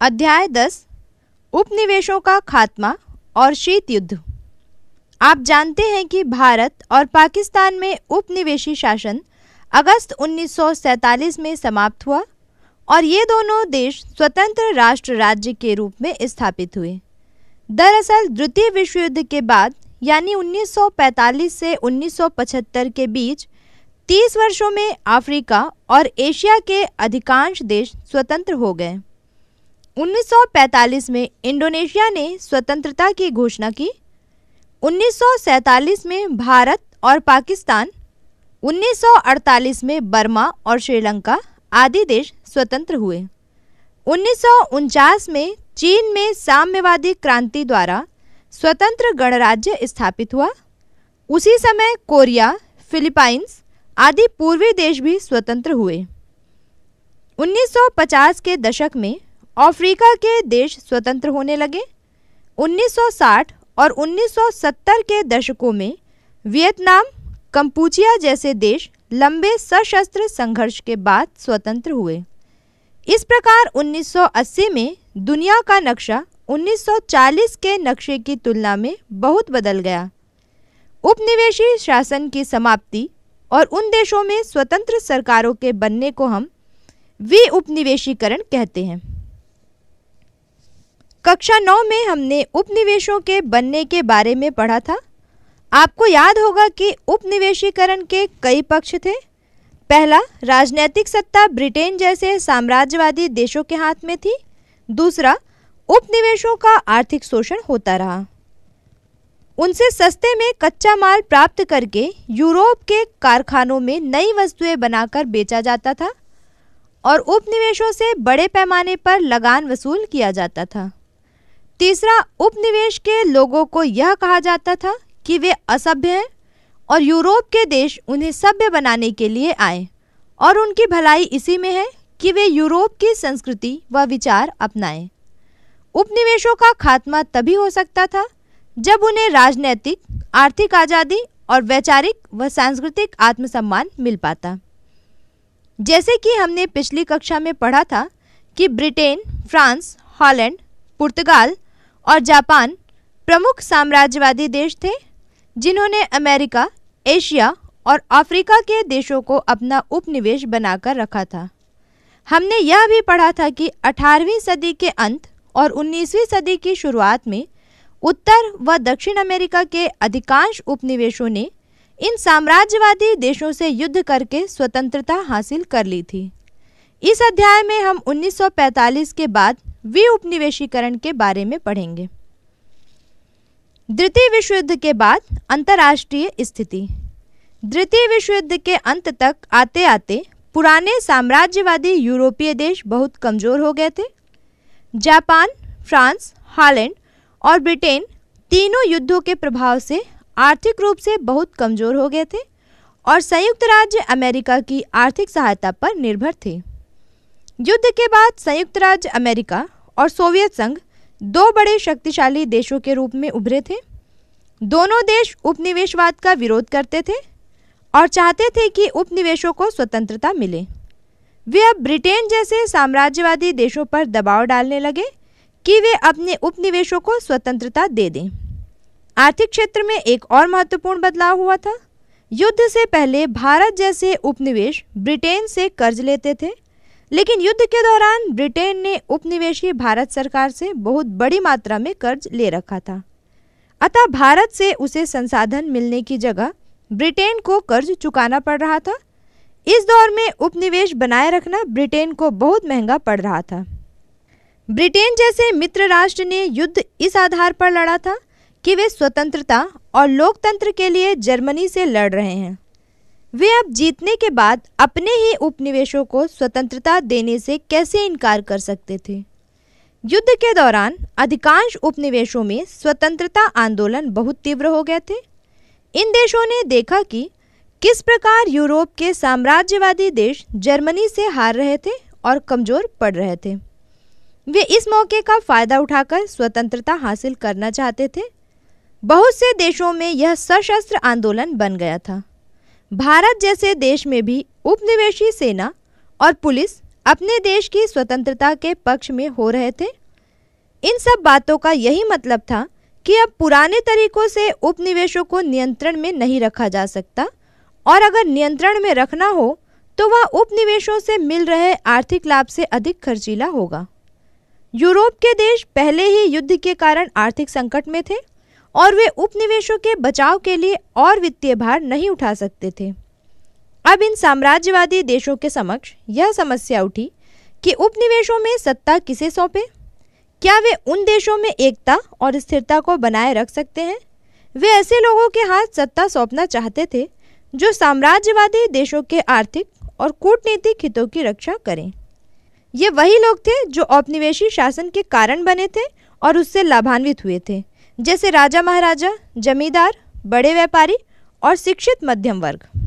अध्याय दस उपनिवेशों का खात्मा और शीत युद्ध आप जानते हैं कि भारत और पाकिस्तान में उपनिवेशी शासन अगस्त 1947 में समाप्त हुआ और ये दोनों देश स्वतंत्र राष्ट्र राज्य के रूप में स्थापित हुए दरअसल द्वितीय विश्व युद्ध के बाद यानी 1945 से 1975 के बीच 30 वर्षों में अफ्रीका और एशिया के अधिकांश देश स्वतंत्र हो गए 1945 में इंडोनेशिया ने स्वतंत्रता की घोषणा की 1947 में भारत और पाकिस्तान 1948 में बर्मा और श्रीलंका आदि देश स्वतंत्र हुए उन्नीस में चीन में साम्यवादी क्रांति द्वारा स्वतंत्र गणराज्य स्थापित हुआ उसी समय कोरिया फिलीपाइंस आदि पूर्वी देश भी स्वतंत्र हुए 1950 के दशक में अफ्रीका के देश स्वतंत्र होने लगे 1960 और 1970 के दशकों में वियतनाम कंपूचिया जैसे देश लंबे सशस्त्र संघर्ष के बाद स्वतंत्र हुए इस प्रकार 1980 में दुनिया का नक्शा 1940 के नक्शे की तुलना में बहुत बदल गया उपनिवेशी शासन की समाप्ति और उन देशों में स्वतंत्र सरकारों के बनने को हम उपनिवेशीकरण कहते हैं कक्षा नौ में हमने उपनिवेशों के बनने के बारे में पढ़ा था आपको याद होगा कि उपनिवेशीकरण के कई पक्ष थे पहला राजनैतिक सत्ता ब्रिटेन जैसे साम्राज्यवादी देशों के हाथ में थी दूसरा उपनिवेशों का आर्थिक शोषण होता रहा उनसे सस्ते में कच्चा माल प्राप्त करके यूरोप के कारखानों में नई वस्तुएं बनाकर बेचा जाता था और उपनिवेशों से बड़े पैमाने पर लगान वसूल किया जाता था तीसरा उपनिवेश के लोगों को यह कहा जाता था कि वे असभ्य हैं और यूरोप के देश उन्हें सभ्य बनाने के लिए आए और उनकी भलाई इसी में है कि वे यूरोप की संस्कृति व विचार अपनाएं। उपनिवेशों का खात्मा तभी हो सकता था जब उन्हें राजनैतिक आर्थिक आज़ादी और वैचारिक व सांस्कृतिक आत्मसम्मान मिल पाता जैसे कि हमने पिछली कक्षा में पढ़ा था कि ब्रिटेन फ्रांस हॉलैंड पुर्तगाल और जापान प्रमुख साम्राज्यवादी देश थे जिन्होंने अमेरिका एशिया और अफ्रीका के देशों को अपना उपनिवेश बनाकर रखा था हमने यह भी पढ़ा था कि 18वीं सदी के अंत और 19वीं सदी की शुरुआत में उत्तर व दक्षिण अमेरिका के अधिकांश उपनिवेशों ने इन साम्राज्यवादी देशों से युद्ध करके स्वतंत्रता हासिल कर ली थी इस अध्याय में हम 1945 के बाद उपनिवेशीकरण के बारे में पढ़ेंगे द्वितीय विश्व युद्ध के बाद अंतर्राष्ट्रीय स्थिति द्वितीय विश्व युद्ध के अंत तक आते आते पुराने साम्राज्यवादी यूरोपीय देश बहुत कमज़ोर हो गए थे जापान फ्रांस हालैंड और ब्रिटेन तीनों युद्धों के प्रभाव से आर्थिक रूप से बहुत कमज़ोर हो गए थे और संयुक्त राज्य अमेरिका की आर्थिक सहायता पर निर्भर थे युद्ध के बाद संयुक्त राज्य अमेरिका और सोवियत संघ दो बड़े शक्तिशाली देशों के रूप में उभरे थे दोनों देश उपनिवेशवाद का विरोध करते थे और चाहते थे कि उपनिवेशों को स्वतंत्रता मिले वे अब ब्रिटेन जैसे साम्राज्यवादी देशों पर दबाव डालने लगे कि वे अपने उपनिवेशों को स्वतंत्रता दे दें आर्थिक क्षेत्र में एक और महत्वपूर्ण बदलाव हुआ था युद्ध से पहले भारत जैसे उपनिवेश ब्रिटेन से कर्ज लेते थे लेकिन युद्ध के दौरान ब्रिटेन ने उपनिवेशी भारत सरकार से बहुत बड़ी मात्रा में कर्ज ले रखा था अतः भारत से उसे संसाधन मिलने की जगह ब्रिटेन को कर्ज चुकाना पड़ रहा था इस दौर में उपनिवेश बनाए रखना ब्रिटेन को बहुत महंगा पड़ रहा था ब्रिटेन जैसे मित्र राष्ट्र ने युद्ध इस आधार पर लड़ा था कि वे स्वतंत्रता और लोकतंत्र के लिए जर्मनी से लड़ रहे हैं वे अब जीतने के बाद अपने ही उपनिवेशों को स्वतंत्रता देने से कैसे इनकार कर सकते थे युद्ध के दौरान अधिकांश उपनिवेशों में स्वतंत्रता आंदोलन बहुत तीव्र हो गए थे इन देशों ने देखा कि किस प्रकार यूरोप के साम्राज्यवादी देश जर्मनी से हार रहे थे और कमजोर पड़ रहे थे वे इस मौके का फायदा उठाकर स्वतंत्रता हासिल करना चाहते थे बहुत से देशों में यह सशस्त्र आंदोलन बन गया था भारत जैसे देश में भी उपनिवेशी सेना और पुलिस अपने देश की स्वतंत्रता के पक्ष में हो रहे थे इन सब बातों का यही मतलब था कि अब पुराने तरीकों से उपनिवेशों को नियंत्रण में नहीं रखा जा सकता और अगर नियंत्रण में रखना हो तो वह उपनिवेशों से मिल रहे आर्थिक लाभ से अधिक खर्चीला होगा यूरोप के देश पहले ही युद्ध के कारण आर्थिक संकट में थे और वे उपनिवेशों के बचाव के लिए और वित्तीय भार नहीं उठा सकते थे अब इन साम्राज्यवादी देशों के समक्ष यह समस्या उठी कि उपनिवेशों में सत्ता किसे सौंपे क्या वे उन देशों में एकता और स्थिरता को बनाए रख सकते हैं वे ऐसे लोगों के हाथ सत्ता सौंपना चाहते थे जो साम्राज्यवादी देशों के आर्थिक और कूटनीतिक हितों की रक्षा करें ये वही लोग थे जो औपनिवेशी शासन के कारण बने थे और उससे लाभान्वित हुए थे जैसे राजा महाराजा जमींदार बड़े व्यापारी और शिक्षित मध्यम वर्ग